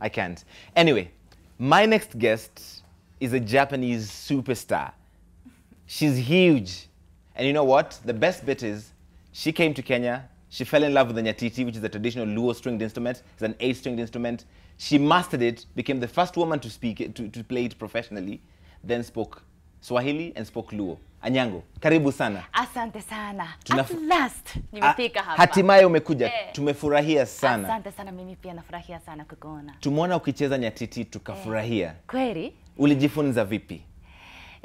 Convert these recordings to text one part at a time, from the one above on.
I can't. Anyway, my next guest is a Japanese superstar. She's huge. And you know what? The best bit is she came to Kenya. She fell in love with the nyatiti, which is a traditional Luo stringed instrument. It's an eight stringed instrument. She mastered it, became the first woman to speak it, to, to play it professionally, then spoke Swahili and spoke Luo. Anyango, karibu sana. Asante sana. Tunaf... At last nimefika ah, hapa. Hatimaye umekuja. hey. Eh. Tumefurahia sana. Asante sana, mimi pia nafurahia sana kukuona. Tumeona ukicheza nyatiti tukafurahia. hey. Eh, kweli? Ulijifunza vipi?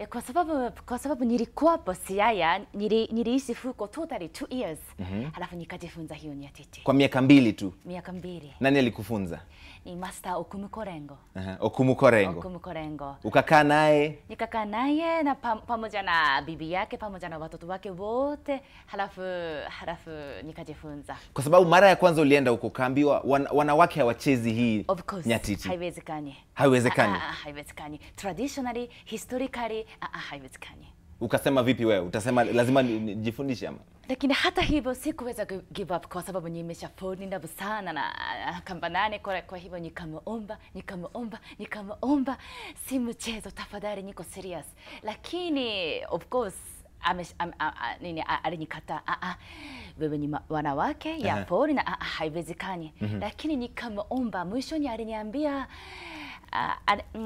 E, kwa sababu kwa sababu nilikuwapo Siaya nili, niliishi huko totally two years mm -hmm. Halafu nikajifunza hiyo nyatiti kwa miaka mbili tu. Miaka mbili. Nani alikufunza? Ni Master Okumukorengo. Aha, uh -huh. Okumukorengo. Okumukorengo. Ukakaa naye? Nikakaa naye na pamoja na bibi yake pamoja na watoto wake wote, halafu halafu nikajifunza. Kwa sababu mara ya kwanza ulienda huko ukaambiwa wan, wanawake hawachezi hii of course, nyatiti. Haiwezekani. Haiwezekani. Ah, ah, haiwezekani. Traditionally historically Ah, ah, haiwezekani. Ukasema vipi wewe? Utasema lazima nijifundishe ama? Lakini hata hivyo sikuweza give up kwa sababu nimeshafoni ninavyo sana na ah, kamba nane. Kwa, kwa hivyo nikamwomba nikamwomba nikamwomba, si mchezo, tafadhali, niko serious. Lakini of course nini alinikata, wewe ni wanawake ya pori na haiwezekani. Mhm. Lakini mwisho mwishoni aliniambia uh,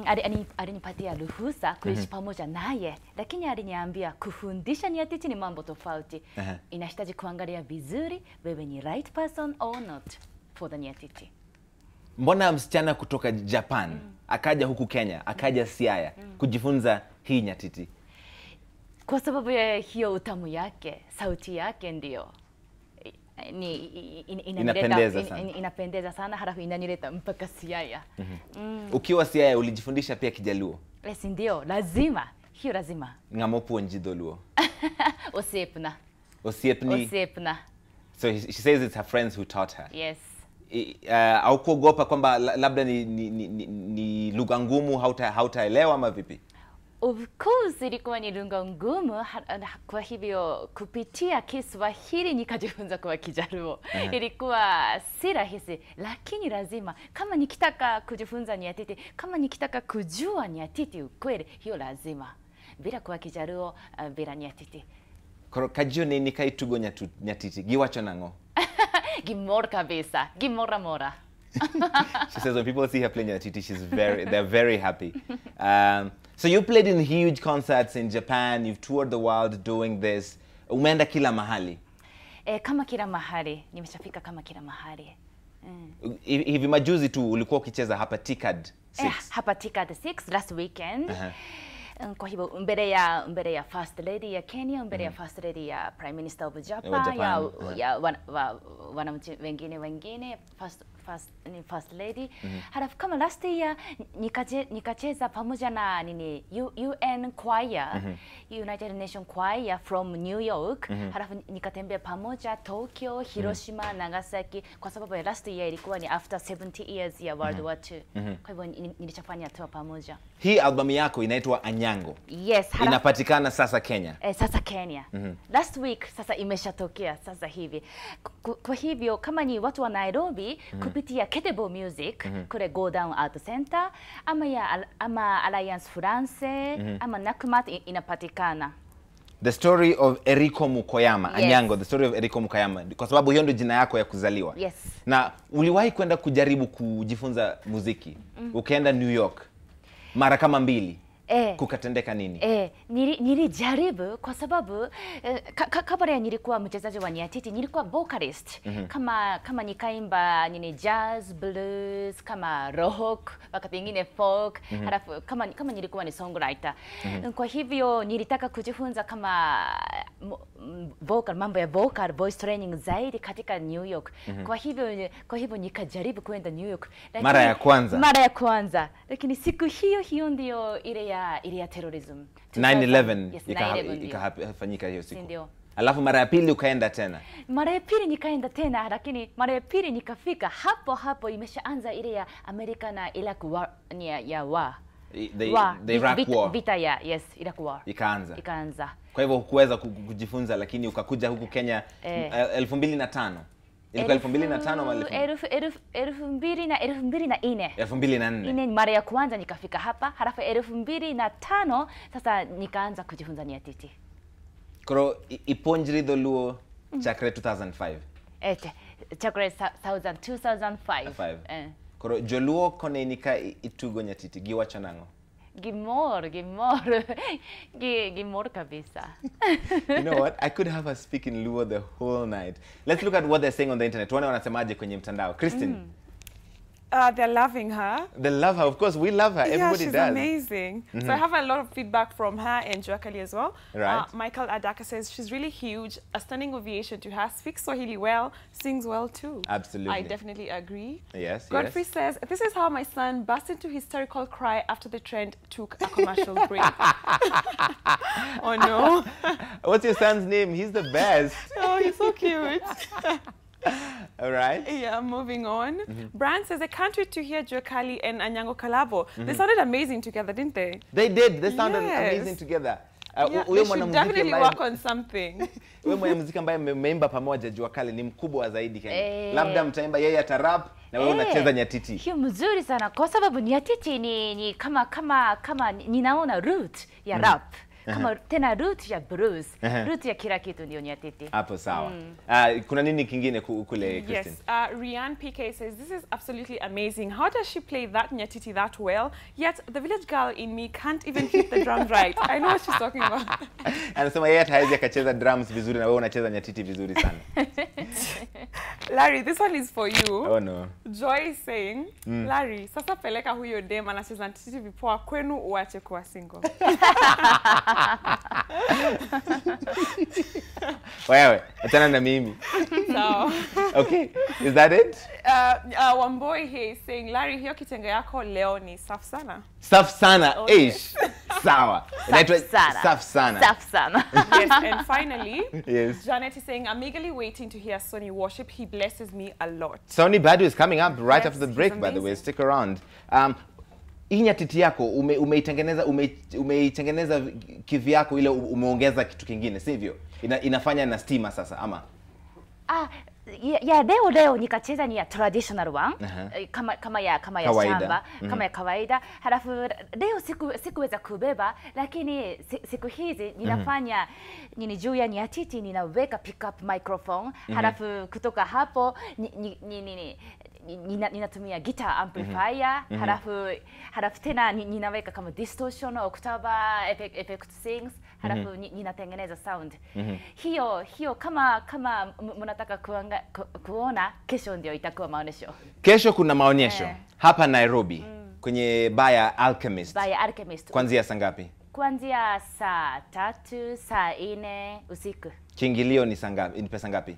ah, alinipatia mm, ruhusa mhm. kuishi mm -hmm. pamoja naye, lakini aliniambia kufundisha nyatiti ni mambo tofauti. Uh -huh. Inahitaji kuangalia vizuri wewe ni right person or not for the niatiti. Mbona msichana kutoka Japan mm. akaja huku Kenya akaja mm. Siaya mm. kujifunza hii nyatiti? Kwa sababu ya hiyo utamu yake, sauti yake ndio Eh, ni in, in, inapendeza, in, sana. In, inapendeza sana halafu inanileta mpaka Siaya. mm -hmm. mm. Ukiwa Siaya ulijifundisha pia Kijaluo? Yes, eh, ndio lazima hiyo lazima. Ng'ama opuonji dholuo? Osiepna. Osiepni? Osiepna. So she says it's her friends who taught her. Yes. Uh, eh, au kuogopa kwamba labda ni, ni, ni, ni lugha ngumu hautaelewa hauta ama vipi? Of course ilikuwa ni lugha ngumu, kwa hivyo kupitia Kiswahili nikajifunza kwa Kijaruo. Ilikuwa si rahisi, lakini lazima kama nikitaka kujifunza Nyatiti, kama nikitaka kujua Nyatiti ukweli, hiyo lazima bila kwa Kijaruo, uh, eh, bila Nyatiti. Koro kajio nini ka Nyatiti? Giwacho nang'o? Gimor kabisa, gimora mora. she says when people see her play Nyatiti, she's very, they're very happy. Um, So you played in huge concerts in Japan, you've toured the world doing this. Umeenda kila mahali. Eh, kama kila mahali, nimeshafika kama kila mahali. Mm. Hivi majuzi tu ulikuwa ukicheza hapa TICAD 6. Eh, hapa TICAD 6 last weekend. Uh -huh. Mm, kwa hivyo mbele ya mbele ya First Lady ya Kenya, mbele mm. ya mhm. First Lady ya Prime Minister of Japan, Japan. ya, uh -huh. ya wan, wa, wengine wengine first first, ni first lady mm -hmm. Halafu kama last year nikache, nikacheza pamoja na nini UN choir mm -hmm. United Nation choir from New York mm -hmm. Halafu nikatembea pamoja Tokyo, Hiroshima, mm -hmm. Nagasaki kwa sababu last year ilikuwa ni after 70 years ya World mm -hmm. War II mm -hmm. Kwa hivyo nilishafanya tu pamoja. Hii albamu yako inaitwa Anyango. Yes, halafu, inapatikana sasa Kenya. Eh, sasa Kenya. Mm -hmm. Last week sasa imeshatokea sasa hivi. Kwa hivyo kama ni watu wa Nairobi mm -hmm kupitia Ketebo Music mm -hmm. kule Go Down Art Center ama, ya, ama Alliance France mm -hmm. ama Nakumat inapatikana The Story of Eriko Mukoyama yes. Anyango, The Story of Eriko Mukoyama, kwa sababu hiyo ndio jina yako ya kuzaliwa yes. Na uliwahi kwenda kujaribu kujifunza muziki mm. -hmm. Ukaenda New York mara kama mbili eh, kukatendeka nini? Eh, nili, nilijaribu kwa sababu eh, ka, ka, kabla nilikuwa mchezaji wa nyatiti nilikuwa vocalist mm -hmm. kama kama nikaimba nini jazz blues kama rock wakati mwingine folk mm -hmm. halafu kama kama nilikuwa ni songwriter mm -hmm. kwa hivyo nilitaka kujifunza kama mm, vocal mambo ya vocal voice training zaidi katika New York mm -hmm. kwa hivyo kwa hivyo nikajaribu kwenda New York lakini, mara ya kwanza mara ya kwanza lakini siku hiyo hiyo ndio ile ya ya ile ya terrorism 911 ikafanyika hiyo siku ndio alafu mara ya pili ukaenda tena mara ya pili nikaenda tena lakini mara ya pili nikafika hapo hapo imeshaanza ile ya amerika na iraq war, ya, ya war the, war, the Iraq vita, war. vita ya yes Iraq war ikaanza ikaanza kwa hivyo hukuweza kujifunza lakini ukakuja huku Kenya eh, ilikuwa elfu mbili na tano elfu mbili na elfu mbili na nne elfu mbili na nne mara ya kwanza nikafika hapa, halafu elfu mbili na tano sasa nikaanza kujifunza niatiti koro iponjiri dholuo chakre 2005 ete chakre 2000 2005 eh. koro joluo nika itugo nyatiti giwacho nang'o gimor gimor gimor kabisa. you know what? I could have her speak in Luo the whole night. Let's look at what they're saying on the internet. Tuone wanasemaje kwenye mtandao. Christine. Mm. Uh, they're loving her. They love her. Of course, we love her. Yeah, Everybody she's does. amazing. Mm -hmm. So mm-hmm. I have a lot of feedback from her and Joakali as well. Right. Uh, Michael Adaka says she's really huge, a standing ovation to her, speaks Swahili well, sings well too. Absolutely. I definitely agree. Yes, Godfrey yes. says, this is how my son burst into hysterical cry after the trend took a commercial break. oh no. What's your son's name? He's the best. oh, he's so cute. All right. Yeah, moving on. Mm -hmm. Brian says, I can't wait to hear Juakali and Anyango Kalabo. Mm -hmm. They mm-hmm. sounded amazing together, didn't they? They did. They sounded yes. amazing together. Uh, yeah, we should definitely mbae, work on something. Wewe mwanamuziki ambaye mmeimba pamoja Jua Kali ni mkubwa zaidi Kenya. Hey. Eh. Labda mtaimba yeye atarap na wewe hey. Eh. unacheza nyatiti. Hiyo mzuri sana kwa sababu nyatiti ni, ni kama kama kama ninaona root ya mm. rap kama uh -huh. tena root ya blues, root ya kila kitu ndio Nyatiti. Hapo sawa. Mm. Uh, kuna nini kingine kule Christine? Yes, uh, Rian PK says this is absolutely amazing. How does she play that Nyatiti that well? Yet the village girl in me can't even hit the drum right. I know what she's talking about. Anasema yeye hawezi akacheza drums vizuri na wewe unacheza Nyatiti vizuri sana. Larry, this one is for you. Oh no. Joy is saying, mm. Larry, sasa peleka huyo dem anacheza Nyatiti vipoa kwenu uache kuwa single. wewe achana na mimi sawa so, okay is that it uh, uh, wamboi here is saying Larry hiyo kitenge yako leo ni safi sana safi sana oh, ish sawa inaitwa safi sana safi sana yes and finally yes Janet is saying I'm eagerly waiting to hear Sony worship he blesses me a lot Sony Badu is coming up right yes, after the break by the way stick around um, hii nyatiti yako ume, umeitengeneza ume, umeitengeneza yako ile umeongeza kitu kingine sivyo Ina, inafanya na stima sasa ama ah, ya, leo leo nikacheza ni ya traditional one uh-huh. kama, kama ya kama ya kawaida. shamba mm-hmm. kama ya kawaida halafu leo siku, sikuweza kubeba lakini siku hizi mhm. ninafanya mm-hmm. nini juu ya niatiti ninaweka pick up microphone mm-hmm. halafu kutoka hapo ni, ni, ni, ni, nina, ninatumia gita amplifier mm -hmm. halafu halafu tena ninaweka kama distortion octava effect, effect things halafu mm -hmm. ninatengeneza sound mm -hmm. hiyo hiyo kama kama mnataka kuanga, ku, kuona kesho ndio itakuwa maonyesho kesho kuna maonyesho eh. hapa Nairobi mm. kwenye baya Alchemist baya Alchemist kuanzia saa ngapi kuanzia saa tatu saa nne usiku kiingilio ni saa ngapi ni pesa ngapi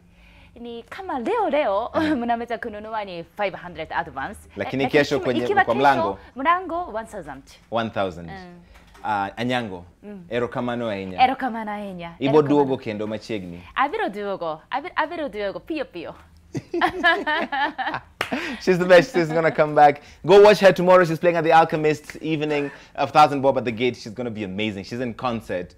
ni kama leo leo mm. mnaweza kununua ni 500 advance, lakini eh, kesho kwenye kwa mlango mlango 1000 1000 mm. Uh, anyango mm. ero erokamano ahinya erokamano ahinya iboduogo kendo machiegni abiro duogo abiro, abiro duogo piyo piyo she's the best. She's gonna come back. Go watch her tomorrow. She's playing at the Alchemist's evening of Thousand Bob at the Gate. She's gonna be amazing. She's in concert.